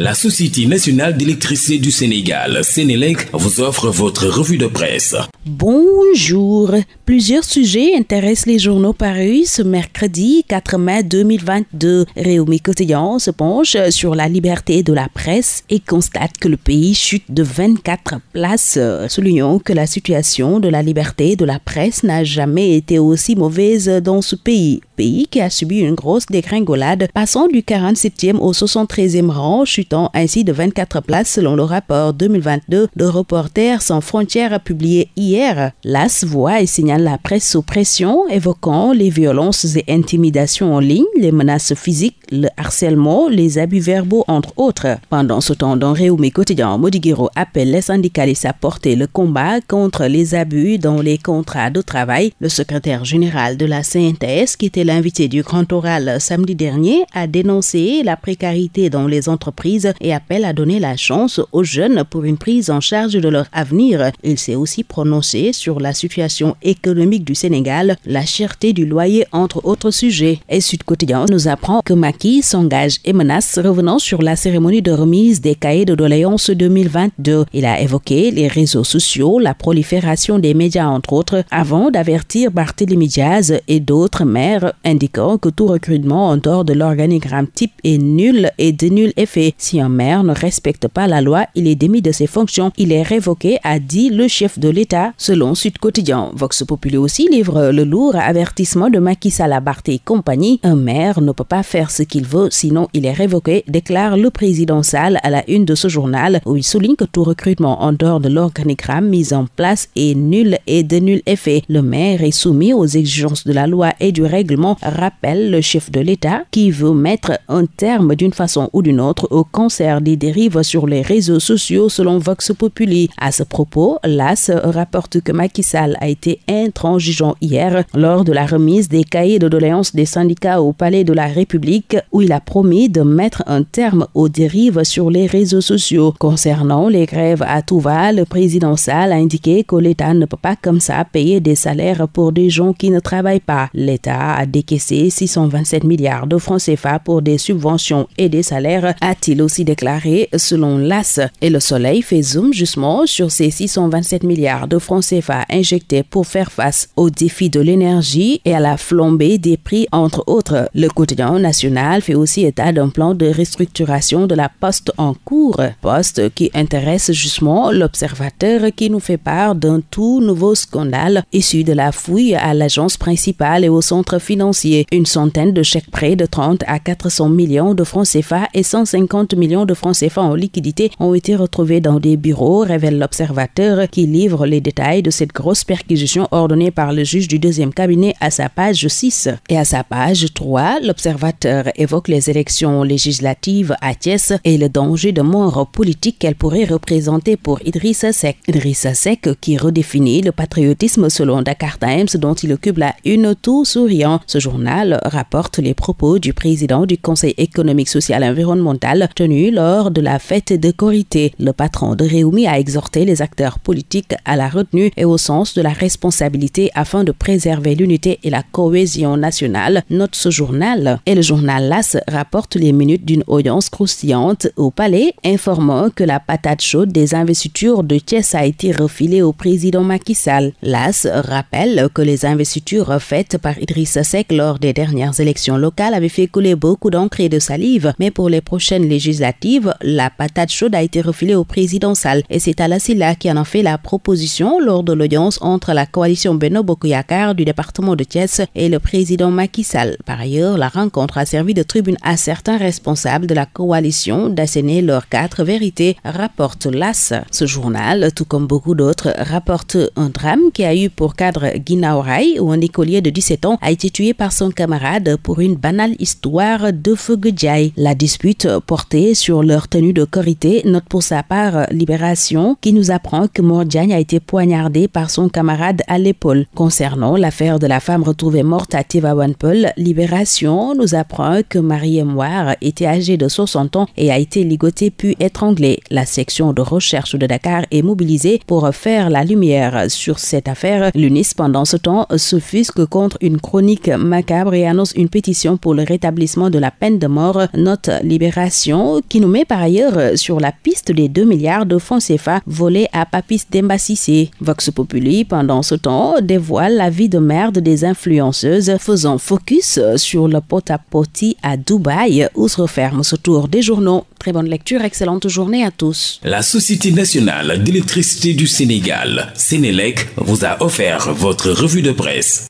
La Société nationale d'électricité du Sénégal, Sénélec, vous offre votre revue de presse. Bonjour. Plusieurs sujets intéressent les journaux parus ce mercredi 4 mai 2022. Réumi Cotillon se penche sur la liberté de la presse et constate que le pays chute de 24 places, soulignant que la situation de la liberté de la presse n'a jamais été aussi mauvaise dans ce pays. Pays qui a subi une grosse dégringolade, passant du 47e au 73e rang, chute ainsi de 24 places selon le rapport 2022 de Reporters sans frontières publié hier. L'AS voit et signale la presse sous pression, évoquant les violences et intimidations en ligne, les menaces physiques, le harcèlement, les abus verbaux, entre autres. Pendant ce temps, dans Réumi Quotidien, Modigiro appelle les syndicalistes à porter le combat contre les abus dans les contrats de travail. Le secrétaire général de la CNTS, qui était l'invité du grand oral samedi dernier, a dénoncé la précarité dans les entreprises et appelle à donner la chance aux jeunes pour une prise en charge de leur avenir. Il s'est aussi prononcé sur la situation économique du Sénégal, la cherté du loyer, entre autres sujets. Et Sud Quotidien nous apprend que Maki s'engage et menace revenant sur la cérémonie de remise des cahiers de doléances 2022. Il a évoqué les réseaux sociaux, la prolifération des médias, entre autres, avant d'avertir Barthélémy Diaz et d'autres maires, indiquant que tout recrutement en dehors de l'organigramme type est nul et de nul effet. Si un maire ne respecte pas la loi, il est démis de ses fonctions. Il est révoqué, a dit le chef de l'État, selon Sud Quotidien. Vox Populi aussi livre le lourd avertissement de Macky Salabarté et compagnie. Un maire ne peut pas faire ce qu'il veut, sinon il est révoqué, déclare le président Sall à la une de ce journal, où il souligne que tout recrutement en dehors de l'organigramme mis en place est nul et de nul effet. Le maire est soumis aux exigences de la loi et du règlement, rappelle le chef de l'État, qui veut mettre un terme d'une façon ou d'une autre au cancer des dérives sur les réseaux sociaux selon Vox Populi. À ce propos, l'AS rapporte que Macky Sall a été intransigeant hier lors de la remise des cahiers de doléances des syndicats au Palais de la République où il a promis de mettre un terme aux dérives sur les réseaux sociaux. Concernant les grèves à Touva, le président Sall a indiqué que l'État ne peut pas comme ça payer des salaires pour des gens qui ne travaillent pas. L'État a décaissé 627 milliards de francs CFA pour des subventions et des salaires, a-t-il aussi déclaré, selon l'AS. E. Et le soleil fait zoom justement sur ces 627 milliards de francs CFA injectés pour faire face aux défis de l'énergie et à la flambée des prix, entre autres. Le quotidien national fait aussi état d'un plan de restructuration de la poste en cours, poste qui intéresse justement l'observateur qui nous fait part d'un tout nouveau scandale issu de la fouille à l'agence principale et au centre financier. Une centaine de chèques prêts de 30 à 400 millions de francs CFA et 150 millions de francs CFA en liquidité ont été retrouvés dans des bureaux, révèle l'observateur qui livre les détails de cette grosse perquisition ordonnée par le juge du deuxième cabinet à sa page 6. Et à sa page 3, l'observateur évoque les élections législatives à Thiès et le danger de mort politique qu'elle pourrait représenter pour Idrissa Seck. Idrissa Seck qui redéfinit le patriotisme selon Dakar Times dont il occupe la une tout souriant. Ce journal rapporte les propos du président du Conseil économique, social et environnemental tenue lors de la fête de Corité. Le patron de Réumi a exhorté les acteurs politiques à la retenue et au sens de la responsabilité afin de préserver l'unité et la cohésion nationale, note ce journal. Et le journal LAS rapporte les minutes d'une audience croustillante au palais, informant que la patate chaude des investitures de Thiès a été refilée au président Macky Sall. LAS rappelle que les investitures faites par Idriss Seck lors des dernières élections locales avaient fait couler beaucoup d'encre et de salive, mais pour les prochaines législatives, la patate chaude a été refilée au président Sall. et c'est Alassila qui en a fait la proposition lors de l'audience entre la coalition Beno bokuyakar du département de Thiès et le président Macky Sall. Par ailleurs, la rencontre a servi de tribune à certains responsables de la coalition d'asséner leurs quatre vérités, rapporte l'AS. Ce journal, tout comme beaucoup d'autres, rapporte un drame qui a eu pour cadre Orai, où un écolier de 17 ans a été tué par son camarade pour une banale histoire de Fogedjai. La dispute portée sur leur tenue de corité, note pour sa part euh, Libération, qui nous apprend que Mordiagne a été poignardé par son camarade à l'épaule. Concernant l'affaire de la femme retrouvée morte à Tevawanpol, Libération nous apprend que Marie Moire était âgée de 60 ans et a été ligotée puis étranglée. La section de recherche de Dakar est mobilisée pour faire la lumière sur cette affaire. L'UNIS, pendant ce temps, se fusque contre une chronique macabre et annonce une pétition pour le rétablissement de la peine de mort. Note Libération qui nous met par ailleurs euh, sur la piste des 2 milliards de fonds CFA volés à Papis Dembassissé. Vox Populi, pendant ce temps, dévoile la vie de merde des influenceuses, faisant focus euh, sur le pot à poti à Dubaï où se referme ce tour des journaux. Très bonne lecture, excellente journée à tous. La Société nationale d'électricité du Sénégal, Sénélec, vous a offert votre revue de presse.